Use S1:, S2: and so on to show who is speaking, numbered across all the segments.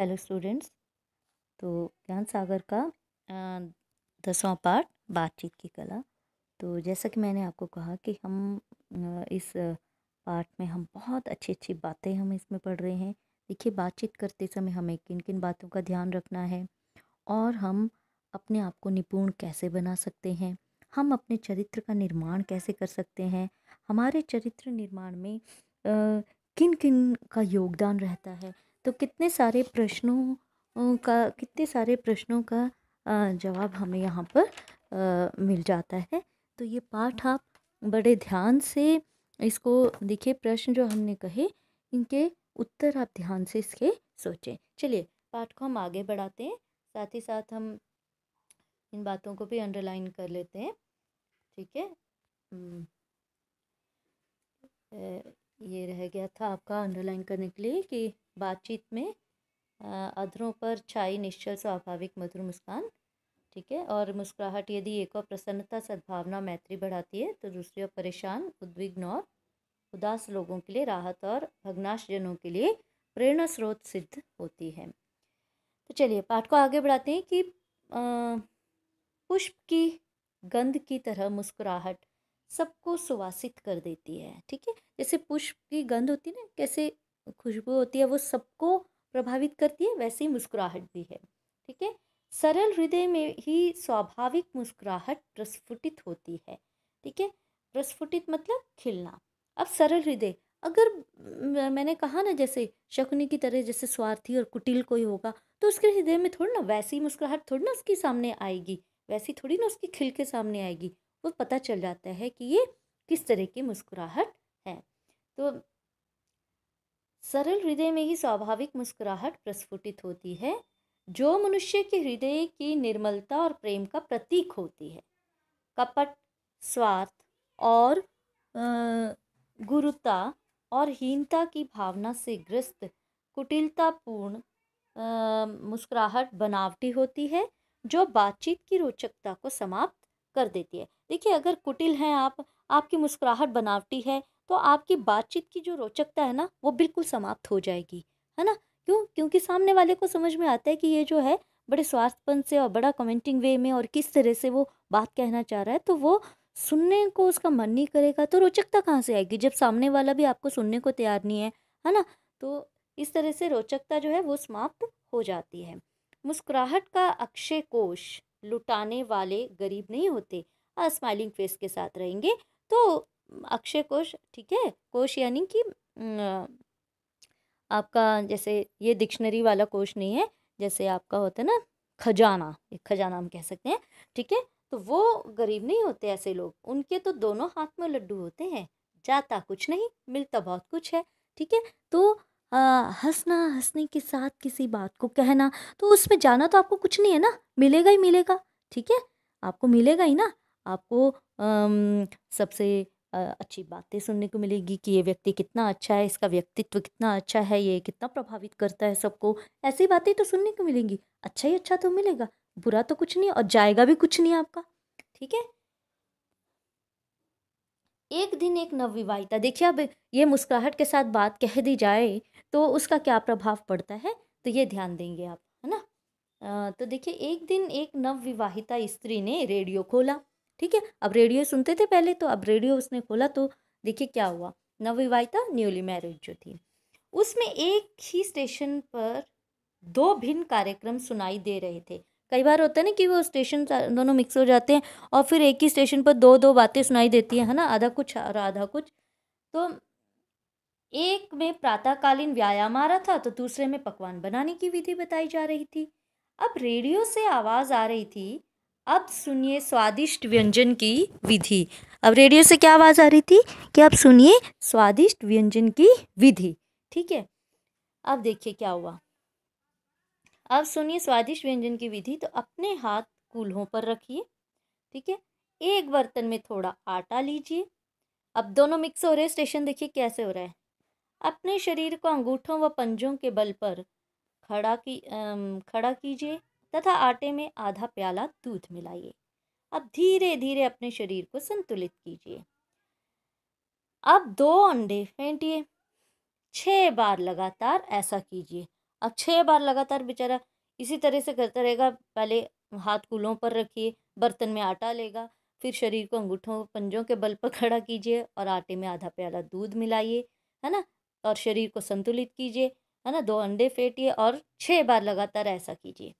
S1: hello students तो ज्ञान सागर का दसवां पार्ट बातचीत की कला तो जैसा कि मैंने आपको कहा कि हम इस पार्ट में हम बहुत अच्छी अच्छी बातें हम इसमें पढ़ रहे हैं देखिए बातचीत करते समय हमें किन किन बातों का ध्यान रखना है और हम अपने आप को निपुण कैसे बना सकते हैं हम अपने चरित्र का निर्माण कैसे कर सकते हैं हमारे चरित्र निर्माण में किन किन का योगदान रहता है तो कितने सारे प्रश्नों का कितने सारे प्रश्नों का जवाब हमें यहाँ पर मिल जाता है तो ये पाठ आप बड़े ध्यान से इसको देखिए प्रश्न जो हमने कहे इनके उत्तर आप ध्यान से इसके सोचें चलिए पाठ को हम आगे बढ़ाते हैं साथ ही साथ हम इन बातों को भी अंडरलाइन कर लेते हैं ठीक है ये रह गया था आपका अंडरलाइन करने के लिए कि बातचीत में अधरों पर छाई निश्चल स्वाभाविक मधुर मुस्कान ठीक है और मुस्कुराहट यदि एक और प्रसन्नता सद्भावना मैत्री बढ़ाती है तो दूसरी ओर परेशान उद्विग्न और उदास लोगों के लिए राहत और भग्नाशजनों के लिए प्रेरणा स्रोत सिद्ध होती है तो चलिए पाठ को आगे बढ़ाते हैं कि पुष्प की गंध की तरह मुस्कुराहट सबको सुवासित कर देती है ठीक है जैसे पुष्प की गंध होती है ना कैसे खुशबू होती है वो सबको प्रभावित करती है वैसे ही मुस्कुराहट भी है ठीक है सरल हृदय में ही स्वाभाविक मुस्कुराहट प्रस्फुटित होती है ठीक है प्रस्फुटित मतलब खिलना अब सरल हृदय अगर मैंने कहा ना जैसे शकुनी की तरह जैसे स्वार्थी और कुटिल कोई होगा तो उसके हृदय में थोड़ी ना वैसी मुस्कुराहट थोड़ी ना उसके सामने आएगी वैसी थोड़ी ना उसकी खिल के सामने आएगी वो पता चल जाता है कि ये किस तरह की मुस्कुराहट है तो सरल हृदय में ही स्वाभाविक मुस्कुराहट प्रस्फुटित होती है जो मनुष्य के हृदय की निर्मलता और प्रेम का प्रतीक होती है कपट स्वार्थ और गुरुता और हीनता की भावना से ग्रस्त कुटिलतापूर्ण मुस्कुराहट बनावटी होती है जो बातचीत की रोचकता को समाप्त कर देती है देखिए अगर कुटिल हैं आप आपकी मुस्कुराहट बनावटी है तो आपकी बातचीत की जो रोचकता है ना वो बिल्कुल समाप्त हो जाएगी है ना क्यों क्योंकि सामने वाले को समझ में आता है कि ये जो है बड़े स्वार्थपन से और बड़ा कमेंटिंग वे में और किस तरह से वो बात कहना चाह रहा है तो वो सुनने को उसका मन नहीं करेगा तो रोचकता कहाँ से आएगी जब सामने वाला भी आपको सुनने को तैयार नहीं है है ना तो इस तरह से रोचकता जो है वो समाप्त हो जाती है मुस्कुराहट का अक्षय कोश लुटाने वाले गरीब नहीं होते स्माइलिंग फेस के साथ रहेंगे तो अक्षय कोश ठीक है कोश यानी कि आपका जैसे ये डिक्शनरी वाला कोश नहीं है जैसे आपका होता है ना खजाना एक खजाना हम कह सकते हैं ठीक है तो वो गरीब नहीं होते ऐसे लोग उनके तो दोनों हाथ में लड्डू होते हैं जाता कुछ नहीं मिलता बहुत कुछ है ठीक है तो हंसना हंसने के साथ किसी बात को कहना तो उसमें जाना तो आपको कुछ नहीं है ना मिलेगा ही मिलेगा ठीक है आपको मिलेगा ही ना आपको सबसे अच्छी बातें सुनने को मिलेगी कि ये व्यक्ति कितना अच्छा है इसका व्यक्तित्व कितना अच्छा है ये कितना प्रभावित करता है सबको ऐसी बातें तो सुनने को मिलेंगी अच्छा ही अच्छा तो मिलेगा बुरा तो कुछ नहीं और जाएगा भी कुछ नहीं आपका ठीक है एक दिन एक नवविवाहिता देखिए अब ये मुस्कुराहट के साथ बात कह दी जाए तो उसका क्या प्रभाव पड़ता है तो ये ध्यान देंगे आप है ना आ, तो देखिए एक दिन एक नवविवाहिता स्त्री ने रेडियो खोला ठीक है अब रेडियो सुनते थे पहले तो अब रेडियो उसने खोला तो देखिए क्या हुआ नवविवाहिता न्यूली मैरिड जो थी उसमें एक ही स्टेशन पर दो भिन्न कार्यक्रम सुनाई दे रहे थे कई बार होता है ना कि वो स्टेशन दोनों मिक्स हो जाते हैं और फिर एक ही स्टेशन पर दो दो बातें सुनाई देती हैं है ना आधा कुछ और आधा कुछ तो एक में प्रातःकालीन व्यायाम आ रहा था तो दूसरे में पकवान बनाने की विधि बताई जा रही थी अब रेडियो से आवाज़ आ रही थी अब सुनिए स्वादिष्ट व्यंजन की विधि अब रेडियो से क्या आवाज़ आ रही थी कि अब सुनिए स्वादिष्ट व्यंजन की विधि ठीक है अब देखिए क्या हुआ अब सुनिए स्वादिष्ट व्यंजन की विधि तो अपने हाथ कूल्हों पर रखिए ठीक है एक बर्तन में थोड़ा आटा लीजिए अब दोनों मिक्स हो रहे स्टेशन देखिए कैसे हो रहा है अपने शरीर को अंगूठों व पंजों के बल पर खड़ा की खड़ा कीजिए तथा आटे में आधा प्याला दूध मिलाइए अब धीरे धीरे अपने शरीर को संतुलित कीजिए अब दो अंडे फेंटिए छः बार लगातार ऐसा कीजिए अब छः बार लगातार बेचारा इसी तरह से करता रहेगा पहले हाथ कूलों पर रखिए बर्तन में आटा लेगा फिर शरीर को अंगूठों पंजों के बल पर खड़ा कीजिए और आटे में आधा प्याला दूध मिलाइए है ना और शरीर को संतुलित कीजिए है ना दो अंडे फेंटिए और छः बार लगातार ऐसा कीजिए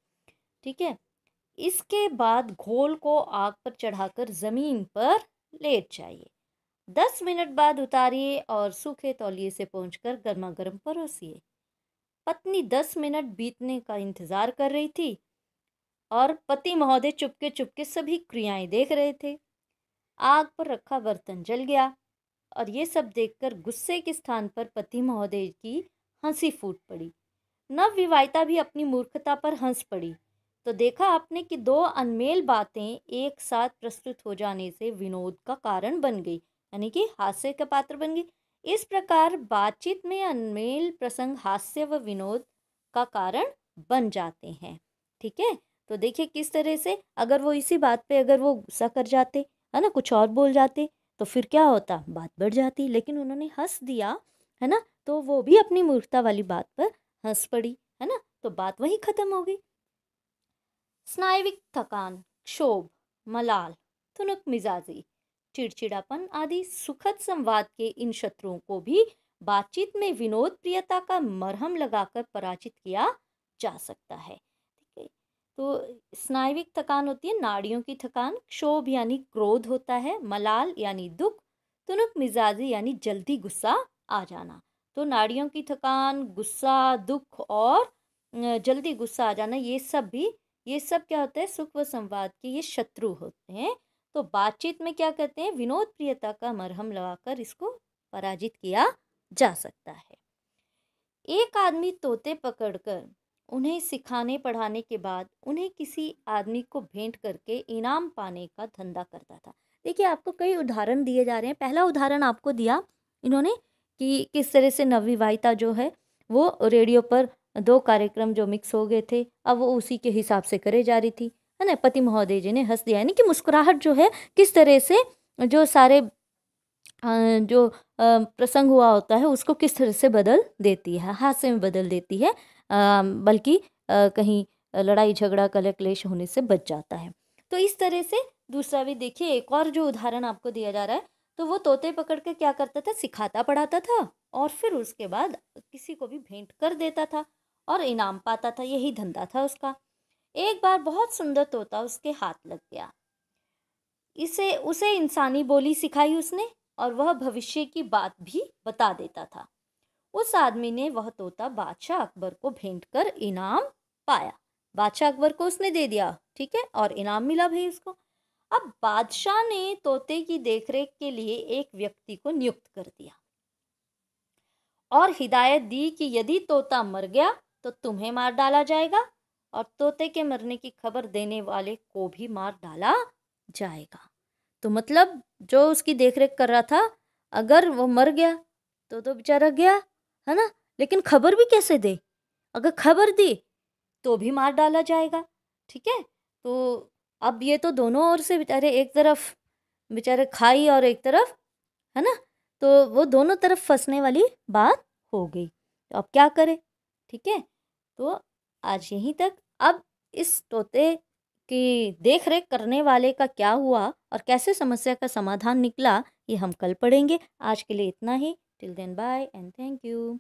S1: ठीक है इसके बाद घोल को आग पर चढ़ाकर ज़मीन पर लेट जाइए दस मिनट बाद उतारिए और सूखे तौलिए से कर गर्मा गर्म परोसिए पत्नी दस मिनट बीतने का इंतज़ार कर रही थी और पति महोदय चुपके चुपके सभी क्रियाएं देख रहे थे आग पर रखा बर्तन जल गया और ये सब देखकर गुस्से के स्थान पर पति महोदय की हंसी फूट पड़ी नवविवाहिता भी अपनी मूर्खता पर हंस पड़ी तो देखा आपने कि दो अनमेल बातें एक साथ प्रस्तुत हो जाने से विनोद का कारण बन गई यानी कि हास्य का पात्र बन गई इस प्रकार बातचीत में अनमेल प्रसंग हास्य व विनोद का कारण बन जाते हैं ठीक है तो देखिए किस तरह से अगर वो इसी बात पे अगर वो गुस्सा कर जाते है ना कुछ और बोल जाते तो फिर क्या होता बात बढ़ जाती लेकिन उन्होंने हंस दिया है ना तो वो भी अपनी मूर्खता वाली बात पर हंस पड़ी है ना तो बात वहीं ख़त्म हो गई स्नायविक थकान क्षोभ मलाल तुनक मिजाजी चिड़चिड़ापन आदि सुखद संवाद के इन शत्रुओं को भी बातचीत में विनोद प्रियता का मरहम लगाकर पराजित किया जा सकता है ठीक है तो स्नायविक थकान होती है नाड़ियों की थकान क्षोभ यानी क्रोध होता है मलाल यानी दुख तुनक मिजाजी यानी जल्दी गुस्सा आ जाना तो नाड़ियों की थकान गुस्सा दुख और जल्दी गुस्सा आ जाना ये सब भी ये सब क्या होता है सुख व संवाद के ये शत्रु होते हैं तो बातचीत में क्या करते हैं विनोद प्रियता का मरहम लगाकर इसको पराजित किया जा सकता है एक आदमी तोते पकड़कर उन्हें सिखाने पढ़ाने के बाद उन्हें किसी आदमी को भेंट करके इनाम पाने का धंधा करता था देखिए आपको कई उदाहरण दिए जा रहे हैं पहला उदाहरण आपको दिया इन्होंने कि किस तरह से नवविवाहिता जो है वो रेडियो पर दो कार्यक्रम जो मिक्स हो गए थे अब वो उसी के हिसाब से करे जा रही थी है ना पति महोदय जी ने हंस दिया यानी कि मुस्कुराहट जो है किस तरह से जो सारे जो प्रसंग हुआ होता है उसको किस तरह से बदल देती है हादसे में बदल देती है बल्कि कहीं लड़ाई झगड़ा कल क्लेश होने से बच जाता है तो इस तरह से दूसरा भी देखिए एक और जो उदाहरण आपको दिया जा रहा है तो वो तोते पकड़ के क्या करता था सिखाता पढ़ाता था और फिर उसके बाद किसी को भी भेंट कर देता था और इनाम पाता था यही धंधा था उसका एक बार बहुत सुंदर तोता उसके हाथ लग गया इसे उसे इंसानी बोली सिखाई उसने और वह भविष्य की बात भी बता देता था उस आदमी ने वह तोता बादशाह अकबर को भेंट कर इनाम पाया बादशाह अकबर को उसने दे दिया ठीक है और इनाम मिला भाई उसको अब बादशाह ने तोते की देखरेख के लिए एक व्यक्ति को नियुक्त कर दिया और हिदायत दी कि यदि तोता मर गया तो तुम्हें मार डाला जाएगा और तोते के मरने की खबर देने वाले को भी मार डाला जाएगा तो मतलब जो उसकी देखरेख कर रहा था अगर वो मर गया तो तो बेचारा गया है ना लेकिन खबर भी कैसे दे अगर खबर दी तो भी मार डाला जाएगा ठीक है तो अब ये तो दोनों ओर से बेचारे एक तरफ बेचारे खाई और एक तरफ है ना तो वो दोनों तरफ फंसने वाली बात हो गई तो अब क्या करें ठीक है तो आज यहीं तक अब इस तोते की देख रेख करने वाले का क्या हुआ और कैसे समस्या का समाधान निकला ये हम कल पढ़ेंगे आज के लिए इतना ही till then bye and thank you